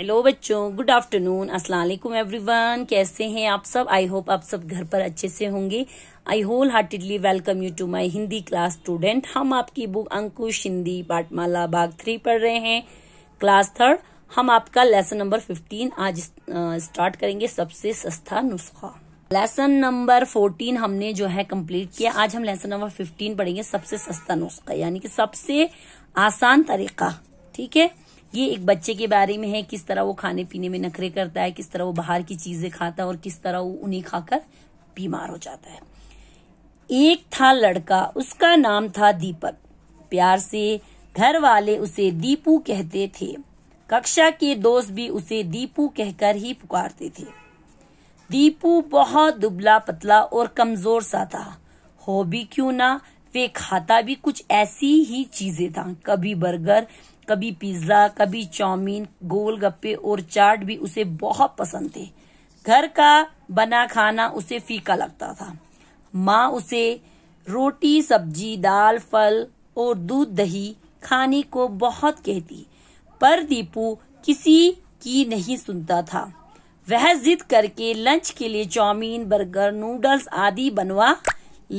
hello बच्चों good afternoon अस्सलाम वालेकुम एवरीवन कैसे हैं आप सब आई होप आप सब घर पर अच्छे से होंगे I wholeheartedly welcome you to my Hindi class student हम आपकी बुक अंकुश हिंदी पाठमाला भाग थ्री पढ़ रहे हैं क्लास थर्ड हम आपका लेसन नंबर फिफ्टीन आज स्टार्ट करेंगे सबसे सस्ता नुस्खा लेसन नंबर फोर्टीन हमने जो है कम्प्लीट किया आज हम लेसन नंबर फिफ्टीन पढ़ेंगे सबसे सस्ता नुस्खा यानी कि सबसे आसान तरीका ठीक है ये एक बच्चे के बारे में है किस तरह वो खाने पीने में नखरे करता है किस तरह वो बाहर की चीजें खाता है और किस तरह वो उन्हें खाकर बीमार हो जाता है एक था लड़का उसका नाम था दीपक प्यार से घर वाले उसे दीपू कहते थे कक्षा के दोस्त भी उसे दीपू कहकर ही पुकारते थे दीपू बहुत दुबला पतला और कमजोर सा था हो भी क्यों ना वे खाता भी कुछ ऐसी ही चीजें था कभी बर्गर कभी पिज्जा कभी चाउमीन गोलगप्पे और चाट भी उसे बहुत पसंद थे घर का बना खाना उसे फीका लगता था माँ उसे रोटी सब्जी दाल फल और दूध दही खाने को बहुत कहती पर दीपू किसी की नहीं सुनता था वह जिद करके लंच के लिए चाउमीन बर्गर नूडल्स आदि बनवा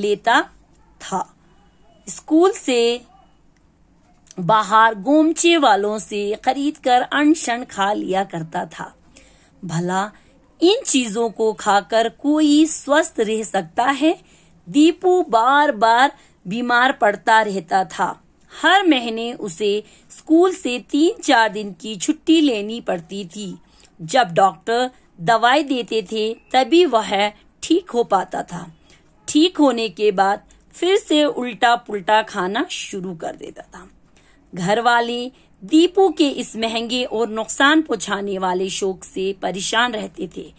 लेता था स्कूल से बाहर गोमचे वालों से खरीद कर अनशन खा लिया करता था भला इन चीजों को खाकर कोई स्वस्थ रह सकता है दीपू बार बार बीमार पड़ता रहता था हर महीने उसे स्कूल से तीन चार दिन की छुट्टी लेनी पड़ती थी जब डॉक्टर दवाई देते थे तभी वह ठीक हो पाता था ठीक होने के बाद फिर से उल्टा पुल्टा खाना शुरू कर देता था वाले दीपू के इस महंगे और नुकसान पहुंचाने वाले शोक से परेशान रहते थे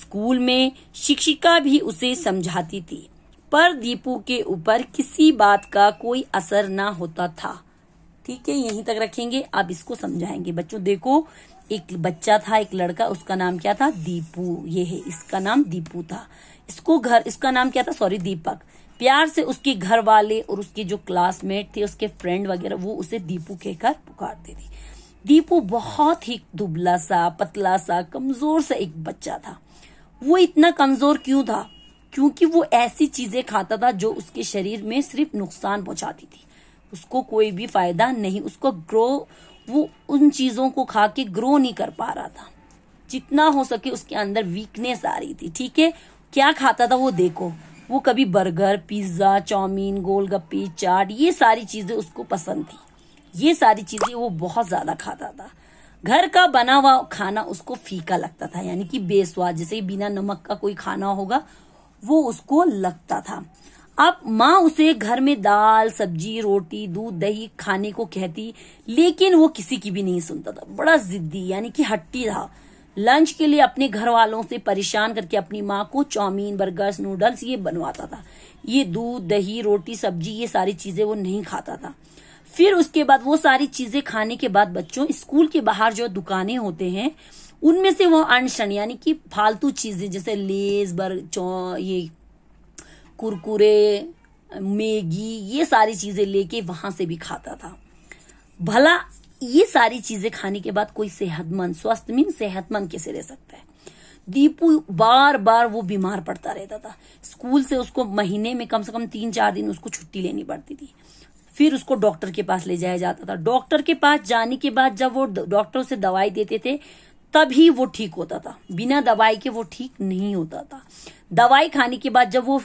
स्कूल में शिक्षिका भी उसे समझाती थी पर दीपू के ऊपर किसी बात का कोई असर ना होता था ठीक है यहीं तक रखेंगे आप इसको समझाएंगे बच्चों देखो एक बच्चा था एक लड़का उसका नाम क्या था दीपू ये है इसका नाम दीपू था इसको घर इसका नाम क्या था सॉरी दीपक प्यार से उसके घर वाले और उसकी जो क्लासमेट थे उसके फ्रेंड वगैरह वो उसे दीपू कहकर पुकारते थे दीपू बहुत ही दुबला सा पतला सा कमजोर सा एक बच्चा था वो इतना कमजोर क्यों था क्योंकि वो ऐसी चीजें खाता था जो उसके शरीर में सिर्फ नुकसान पहुंचाती थी उसको कोई भी फायदा नहीं उसको ग्रो वो उन चीजों को खा के ग्रो नहीं कर पा रहा था जितना हो सके उसके अंदर वीकनेस आ रही थी ठीक है क्या खाता था वो देखो वो कभी बर्गर पिज्ज़ा चाउमीन गोलगप्पी चाट ये सारी चीज़ें उसको पसंद थी ये सारी चीज़ें वो बहुत ज़्यादा खाता था घर का बना हुआ खाना उसको फीका लगता था यानी कि बेस्वाद जैसे बिना नमक का कोई खाना होगा वो उसको लगता था अब माँ उसे घर में दाल सब्जी रोटी दूध दही खाने को कहती लेकिन वो किसी की भी नहीं सुनता था बड़ा जिद्दी यानी कि हट्टी था लंच के लिए अपने घर वालों से परेशान करके अपनी माँ को चौमीन बर्गर्स नूडल्स ये बनवाता था ये दूध दही रोटी सब्जी ये सारी चीजें वो नहीं खाता था फिर उसके बाद वो सारी चीजें खाने के बाद बच्चों स्कूल के बाहर जो दुकानें होते हैं उनमें से वो अनशन यानी कि फालतू चीजें जैसे लेस बर ये कुरकुरे मैगी ये सारी चीजें लेके वहां से भी खाता था भला ये सारी चीजें खाने के बाद कोई सेहतमंद स्वस्थ मीन सेहतमंद कैसे रह सकता है दीपू बार बार वो बीमार पड़ता रहता था स्कूल से उसको महीने में कम से कम तीन चार दिन उसको छुट्टी लेनी पड़ती थी फिर उसको डॉक्टर के पास ले जाया जाता था डॉक्टर के पास जाने के बाद जब वो डॉक्टर से दवाई देते थे तभी वो ठीक होता था बिना दवाई के वो ठीक नहीं होता था दवाई खाने के बाद जब वो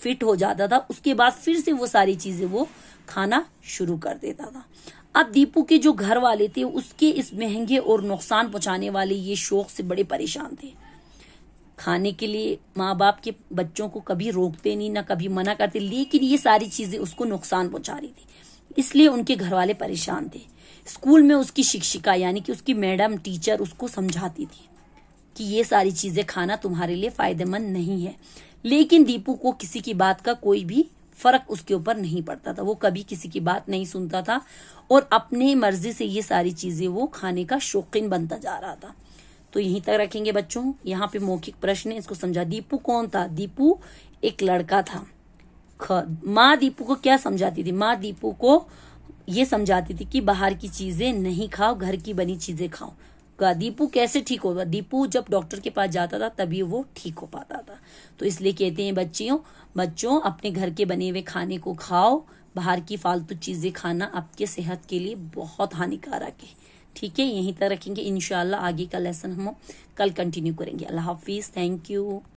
फिट हो जाता था उसके बाद फिर से वो सारी चीजें वो खाना शुरू कर देता था अब दीपू के जो घर वाले थे उसके इस महंगे और नुकसान पहुंचाने वाले ये शौक से बड़े परेशान थे खाने के लिए माँ बाप के बच्चों को कभी रोकते नहीं ना कभी मना करते लेकिन ये सारी चीजें उसको नुकसान पहुंचा रही थी इसलिए उनके घर वाले परेशान थे स्कूल में उसकी शिक्षिका यानी कि उसकी मैडम टीचर उसको समझाती थी कि ये सारी चीजें खाना तुम्हारे लिए फायदेमंद नहीं है लेकिन दीपू को किसी की बात का कोई भी फर्क उसके ऊपर नहीं पड़ता था वो कभी किसी की बात नहीं सुनता था और अपने मर्जी से ये सारी चीजें वो खाने का शौकीन बनता जा रहा था तो यहीं तक रखेंगे बच्चों यहाँ पे मौखिक प्रश्न है इसको समझा दीपू कौन था दीपू एक लड़का था माँ दीपू को क्या समझाती थी माँ दीपू को ये समझाती थी कि बाहर की चीजें नहीं खाओ घर की बनी चीजें खाओ दीपू कैसे ठीक होगा दीपू जब डॉक्टर के पास जाता था तभी वो ठीक हो पाता था तो इसलिए कहते हैं बच्चियों बच्चों अपने घर के बने हुए खाने को खाओ बाहर की फालतू चीज़ें खाना आपके सेहत के लिए बहुत हानिकारक है ठीक है यहीं तक रखेंगे इनशाला आगे का लेसन हम कल कंटिन्यू करेंगे अल्लाह हाफिज़ थैंक यू